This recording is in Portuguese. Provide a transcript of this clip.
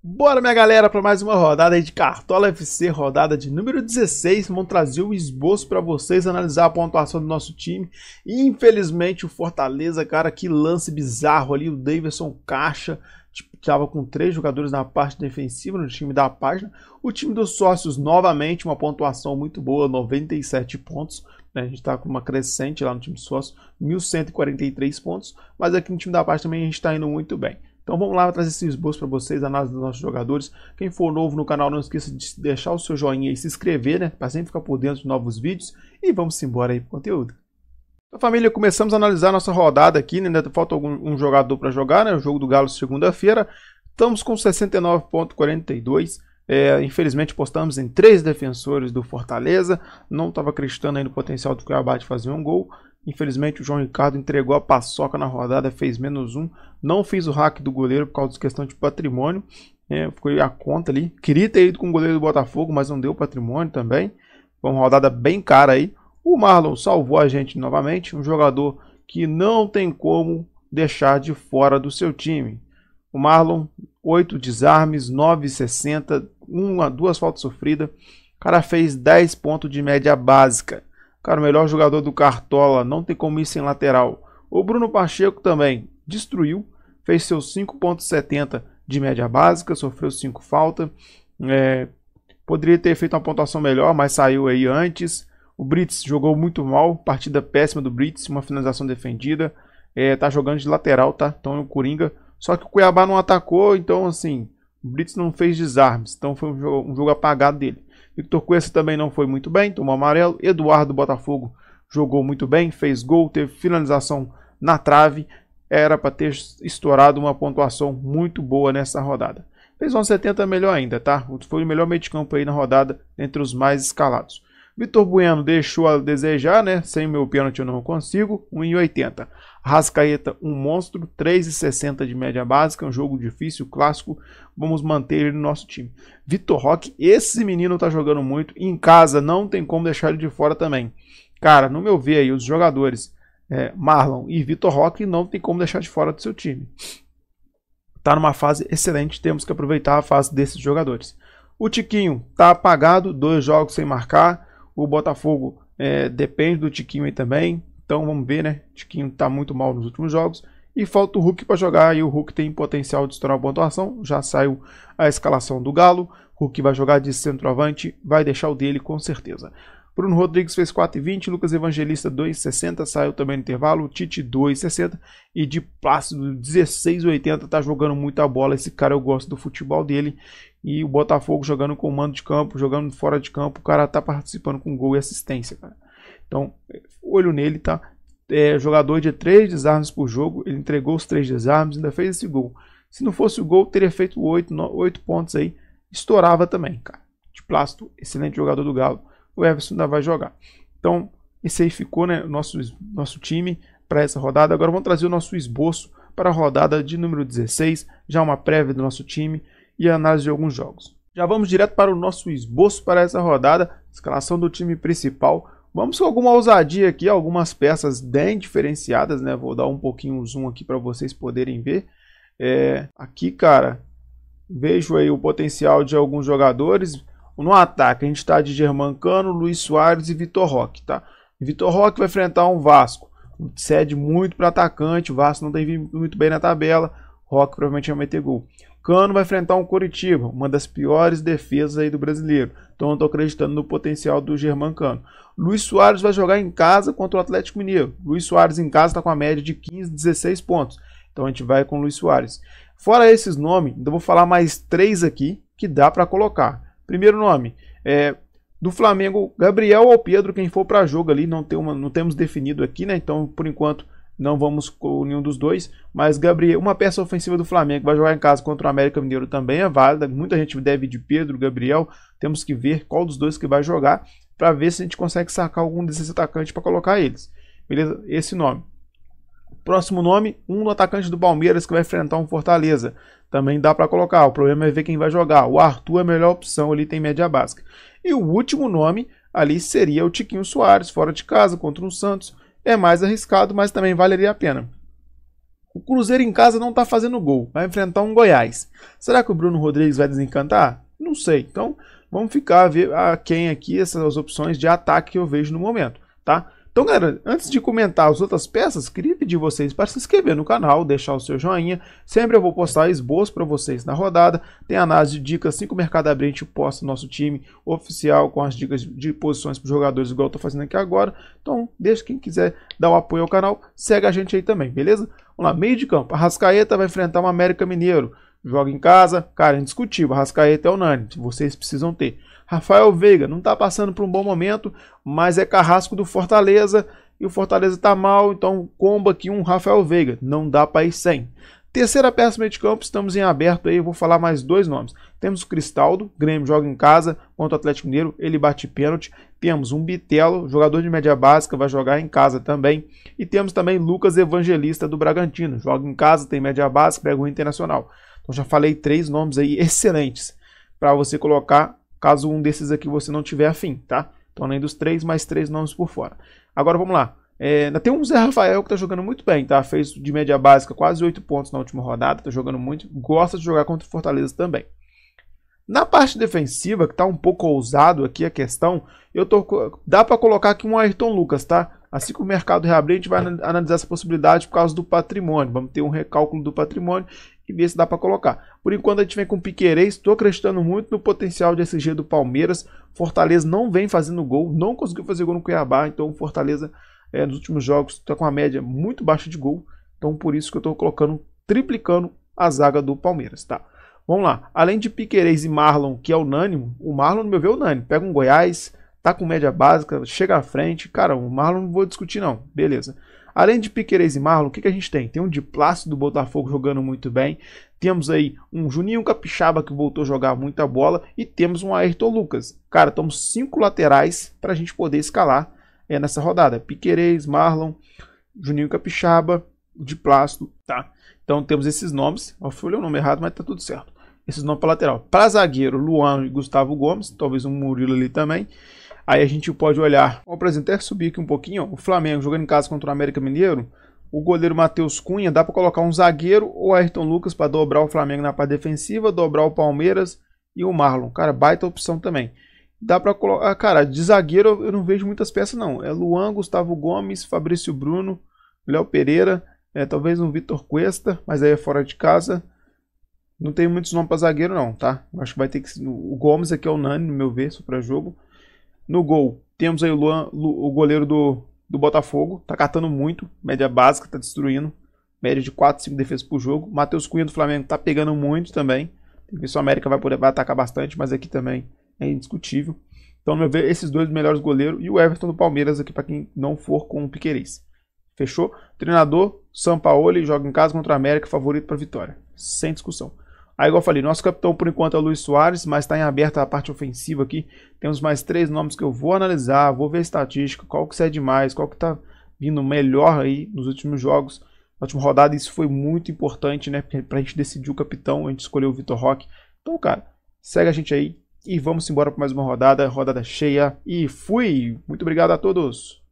Bora, minha galera, para mais uma rodada de Cartola FC, rodada de número 16. Vamos trazer o esboço para vocês analisar a pontuação do nosso time. infelizmente, o Fortaleza, cara, que lance bizarro ali. O Davidson Caixa estava tipo, com três jogadores na parte defensiva no time da página. O time dos sócios, novamente, uma pontuação muito boa, 97 pontos. Né, a gente está com uma crescente lá no time dos sócios, 1.143 pontos. Mas aqui no time da página também a gente está indo muito bem. Então vamos lá, trazer esse esboço para vocês, análise dos nossos jogadores. Quem for novo no canal, não esqueça de deixar o seu joinha e se inscrever, né? Para sempre ficar por dentro de novos vídeos. E vamos embora aí para o conteúdo. Então, família, começamos a analisar nossa rodada aqui, né? Ainda falta algum, um jogador para jogar, né? O jogo do Galo segunda-feira. Estamos com 69.42. É, infelizmente postamos em três defensores do Fortaleza, não estava acreditando aí no potencial do Cuiabá de fazer um gol. Infelizmente, o João Ricardo entregou a paçoca na rodada, fez menos um. Não fiz o hack do goleiro por causa de questão de patrimônio. É, ficou a conta ali. Queria ter ido com o goleiro do Botafogo, mas não deu patrimônio também. Foi uma rodada bem cara aí. O Marlon salvou a gente novamente. Um jogador que não tem como deixar de fora do seu time. O Marlon, 8 desarmes, 9,60, uma, duas faltas sofridas. O cara fez 10 pontos de média básica. Cara, o melhor jogador do Cartola, não tem como ir sem lateral. O Bruno Pacheco também destruiu, fez seus 5,70 de média básica, sofreu 5 faltas. É, poderia ter feito uma pontuação melhor, mas saiu aí antes. O Brits jogou muito mal, partida péssima do Brits, uma finalização defendida. É, tá jogando de lateral, tá? Então o Coringa. Só que o Cuiabá não atacou, então assim, o Brits não fez desarmes. Então foi um jogo, um jogo apagado dele. Victor Cuesta também não foi muito bem, tomou amarelo. Eduardo Botafogo jogou muito bem, fez gol, teve finalização na trave. Era para ter estourado uma pontuação muito boa nessa rodada. Fez 1,70 melhor ainda, tá? Foi o melhor meio de campo aí na rodada entre os mais escalados. Vitor Bueno deixou a desejar, né? Sem meu pênalti eu não consigo. 1,80. Rascaeta, um monstro. 3,60 de média básica. Um jogo difícil, clássico. Vamos manter ele no nosso time. Vitor Roque, esse menino tá jogando muito. Em casa, não tem como deixar ele de fora também. Cara, no meu ver aí, os jogadores é, Marlon e Vitor Roque não tem como deixar de fora do seu time. Tá numa fase excelente, temos que aproveitar a fase desses jogadores. O Tiquinho tá apagado, dois jogos sem marcar. O Botafogo é, depende do Tiquinho aí também. Então vamos ver, né? Tiquinho tá muito mal nos últimos jogos. E falta o Hulk para jogar. E o Hulk tem potencial de estourar a pontuação. Já saiu a escalação do Galo. Hulk vai jogar de centroavante. Vai deixar o dele com certeza. Bruno Rodrigues fez 4,20, Lucas Evangelista 2,60, saiu também no intervalo, Tite 2,60 e de Plácido 16,80, tá jogando muita bola, esse cara eu gosto do futebol dele e o Botafogo jogando com mando de campo, jogando fora de campo, o cara tá participando com gol e assistência, cara. Então, olho nele, tá? É, jogador de 3 desarmes por jogo, ele entregou os 3 desarmes, ainda fez esse gol. Se não fosse o gol, teria feito 8, 8 pontos aí, estourava também, cara. De Plácido, excelente jogador do Galo o Everson ainda vai jogar. Então, esse aí ficou, né? Nosso, nosso time para essa rodada. Agora vamos trazer o nosso esboço para a rodada de número 16, já uma prévia do nosso time e a análise de alguns jogos. Já vamos direto para o nosso esboço para essa rodada, escalação do time principal. Vamos com alguma ousadia aqui, algumas peças bem diferenciadas, né? Vou dar um pouquinho zoom aqui para vocês poderem ver. É, aqui, cara, vejo aí o potencial de alguns jogadores. No ataque, a gente está de Germancano, Luiz Soares e Vitor Roque, tá? Vitor Roque vai enfrentar um Vasco. Cede muito para atacante, o Vasco não tem vindo muito bem na tabela. Roque provavelmente vai meter gol. Cano vai enfrentar um Coritiba, uma das piores defesas aí do brasileiro. Então eu estou acreditando no potencial do Germancano Luiz Soares vai jogar em casa contra o Atlético Mineiro. Luiz Soares em casa está com a média de 15, 16 pontos. Então a gente vai com o Luiz Soares. Fora esses nomes, ainda vou falar mais três aqui que dá para colocar. Primeiro nome, é, do Flamengo, Gabriel ou Pedro, quem for para jogo ali, não, tem uma, não temos definido aqui, né? Então, por enquanto, não vamos com nenhum dos dois. Mas Gabriel, uma peça ofensiva do Flamengo, vai jogar em casa contra o América Mineiro também é válida. Muita gente deve de Pedro, Gabriel. Temos que ver qual dos dois que vai jogar para ver se a gente consegue sacar algum desses atacantes para colocar eles. Beleza? Esse nome. Próximo nome, um do atacante do Palmeiras que vai enfrentar um Fortaleza. Também dá para colocar, o problema é ver quem vai jogar. O Arthur é a melhor opção, ele tem média básica. E o último nome ali seria o Tiquinho Soares, fora de casa, contra o Santos. É mais arriscado, mas também valeria a pena. O Cruzeiro em casa não está fazendo gol, vai enfrentar um Goiás. Será que o Bruno Rodrigues vai desencantar? Não sei. Então, vamos ficar a ver a quem aqui essas opções de ataque que eu vejo no momento, tá? Então, galera, antes de comentar as outras peças, queria pedir vocês para se inscrever no canal, deixar o seu joinha. Sempre eu vou postar esboço para vocês na rodada. Tem análise de dicas, 5 mercado abrente, posto nosso time oficial com as dicas de posições para os jogadores, igual eu estou fazendo aqui agora. Então, deixa quem quiser dar o um apoio ao canal, segue a gente aí também, beleza? Vamos lá, meio de campo. Arrascaeta vai enfrentar o um América Mineiro. Joga em casa, cara, é indiscutível. Arrascaeta é unânime, vocês precisam ter. Rafael Veiga não está passando por um bom momento, mas é carrasco do Fortaleza e o Fortaleza está mal, então comba aqui um Rafael Veiga, não dá para ir sem. Terceira peça meio de campo, estamos em aberto aí, eu vou falar mais dois nomes. Temos o Cristaldo, Grêmio joga em casa contra o Atlético Mineiro, ele bate pênalti. Temos um Bitelo, jogador de média básica, vai jogar em casa também. E temos também Lucas Evangelista do Bragantino, joga em casa, tem média básica, pega o Internacional. Então já falei três nomes aí excelentes para você colocar, caso um desses aqui você não tiver afim, tá? Então além dos três, mais três nomes por fora. Agora vamos lá. É, tem um Zé Rafael que tá jogando muito bem, tá? Fez de média básica quase 8 pontos na última rodada, tá jogando muito, gosta de jogar contra o Fortaleza também. Na parte defensiva, que tá um pouco ousado aqui a questão, eu tô dá para colocar aqui um Ayrton Lucas, tá? Assim que o mercado reabrir, a gente vai analisar essa possibilidade por causa do patrimônio. Vamos ter um recálculo do patrimônio e ver se dá para colocar. Por enquanto a gente vem com Piquerez, estou acreditando muito no potencial de SG do Palmeiras. Fortaleza não vem fazendo gol, não conseguiu fazer gol no Cuiabá, então o Fortaleza é, nos últimos jogos está com uma média muito baixa de gol. Então por isso que eu estou colocando, triplicando a zaga do Palmeiras, tá? Vamos lá. Além de Piquerez e Marlon, que é unânimo, o Marlon, no meu ver, é unânimo. Pega um Goiás, tá com média básica, chega à frente. Cara, o Marlon não vou discutir não. Beleza. Além de Piqueires e Marlon, o que, que a gente tem? Tem um de Plácido do Botafogo jogando muito bem. Temos aí um Juninho Capixaba que voltou a jogar muita bola. E temos um Ayrton Lucas. Cara, estamos cinco laterais para a gente poder escalar é, nessa rodada. Piqueires, Marlon, Juninho Capixaba, de Plácido, tá? Então temos esses nomes. Eu falei o nome errado, mas tá tudo certo. Esses nomes para lateral. Para zagueiro, Luan e Gustavo Gomes. Talvez um Murilo ali também. Aí a gente pode olhar, vou até subir aqui um pouquinho, ó, o Flamengo jogando em casa contra o América Mineiro, o goleiro Matheus Cunha, dá para colocar um zagueiro ou Ayrton Lucas para dobrar o Flamengo na parte defensiva, dobrar o Palmeiras e o Marlon. Cara, baita opção também. Dá para colocar, ah, cara, de zagueiro eu não vejo muitas peças não. É Luan, Gustavo Gomes, Fabrício Bruno, Léo Pereira, é, talvez um Vitor Cuesta, mas aí é fora de casa. Não tem muitos nomes para zagueiro não, tá? Acho que vai ter que o Gomes aqui é unânime no meu ver, só para jogo. No gol, temos aí o Luan, o goleiro do, do Botafogo, tá catando muito, média básica, tá destruindo. Média de 4, 5 defesas por jogo. Matheus Cunha do Flamengo tá pegando muito também. Tem que ver se o América vai, poder, vai atacar bastante, mas aqui também é indiscutível. Então, no meu ver, esses dois melhores goleiros e o Everton do Palmeiras aqui para quem não for com o Piqueires. Fechou? Treinador, Sampaoli joga em casa contra o América, favorito para vitória. Sem discussão. Aí, igual eu falei, nosso capitão por enquanto é o Luiz Soares, mas está em aberta a parte ofensiva aqui. Temos mais três nomes que eu vou analisar, vou ver a estatística, qual que cede é mais, qual que está vindo melhor aí nos últimos jogos. Na última rodada isso foi muito importante, né? Para a gente decidir o capitão, a gente escolheu o Vitor Roque. Então, cara, segue a gente aí e vamos embora para mais uma rodada, rodada cheia. E fui! Muito obrigado a todos!